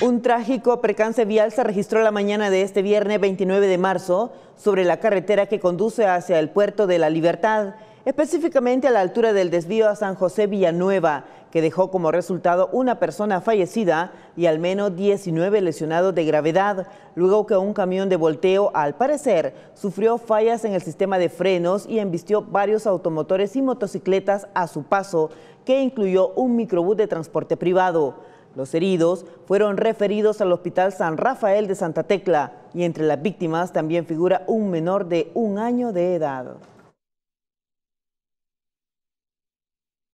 Un trágico percance vial se registró la mañana de este viernes 29 de marzo sobre la carretera que conduce hacia el puerto de la Libertad, específicamente a la altura del desvío a San José Villanueva, que dejó como resultado una persona fallecida y al menos 19 lesionados de gravedad, luego que un camión de volteo, al parecer, sufrió fallas en el sistema de frenos y embistió varios automotores y motocicletas a su paso, que incluyó un microbús de transporte privado. Los heridos fueron referidos al Hospital San Rafael de Santa Tecla y entre las víctimas también figura un menor de un año de edad.